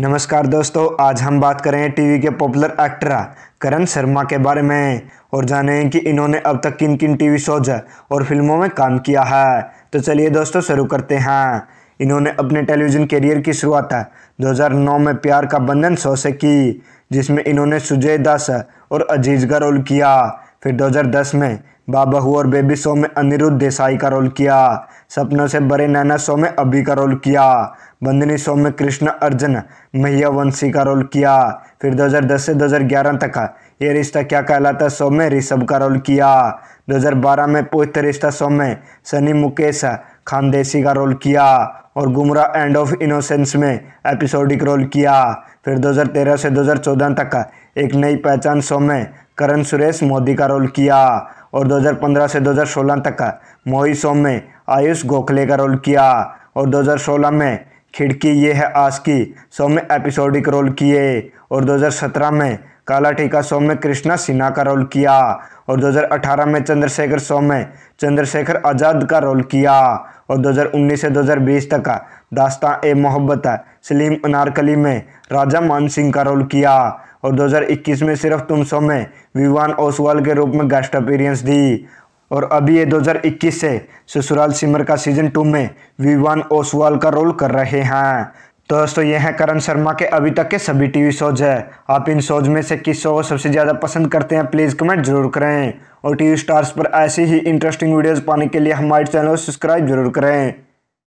नमस्कार दोस्तों आज हम बात करें टीवी के पॉपुलर एक्टर करण शर्मा के बारे में और जानें कि इन्होंने अब तक किन किन टीवी शोज और फिल्मों में काम किया है तो चलिए दोस्तों शुरू करते हैं इन्होंने अपने टेलीविज़न करियर की शुरुआत 2009 में प्यार का बंधन शो से की जिसमें इन्होंने सुजय दास और अजीज का रोल किया फिर दो में बाबहू और बेबी शो में अनिरुद्ध देसाई का रोल किया सपनों से बड़े नैना शो में अभी का रोल किया बंदनी शो में कृष्ण अर्जुन महिया वंशी का रोल किया फिर 2010 से 2011 तक ये रिश्ता क्या कहलाता शो में ऋषभ का रोल किया 2012 में पुत्र रिश्ता शो में सनी मुकेश खानदेसी का रोल किया और गुमराह एंड ऑफ इनोसेंस में एपिसोडिक रोल किया फिर 2013 से 2014 तक एक नई पहचान शो में करण सुरेश मोदी का रोल किया और 2015 से 2016 तक मोही सोम में आयुष गोखले का रोल किया और 2016 में खिड़की ये है आज की शो में एपिसोडिक रोल किए और 2017 में काला ठीका शो में कृष्णा सिन्हा का रोल किया और 2018 में चंद्रशेखर शो में चंद्रशेखर आज़ाद का रोल किया और 2019 से 2020 तक दास्तां ए मोहब्बत सलीम अनारकली में राजा मान सिंह का रोल किया और 2021 में सिर्फ तुम सो में विवान ओसवाल के रूप में गेस्ट अपीरियंस दी और अभी ये 2021 से ससुराल सिमर का सीजन टू में विवान ओसवाल का रोल कर रहे हैं तो दोस्तों ये हैं करण शर्मा के अभी तक के सभी टीवी शोज है आप इन शोज में से किस शो को सबसे ज़्यादा पसंद करते हैं प्लीज़ कमेंट जरूर करें और टीवी स्टार्स पर ऐसी ही इंटरेस्टिंग वीडियोस पाने के लिए हमारे चैनल को सब्सक्राइब जरूर करें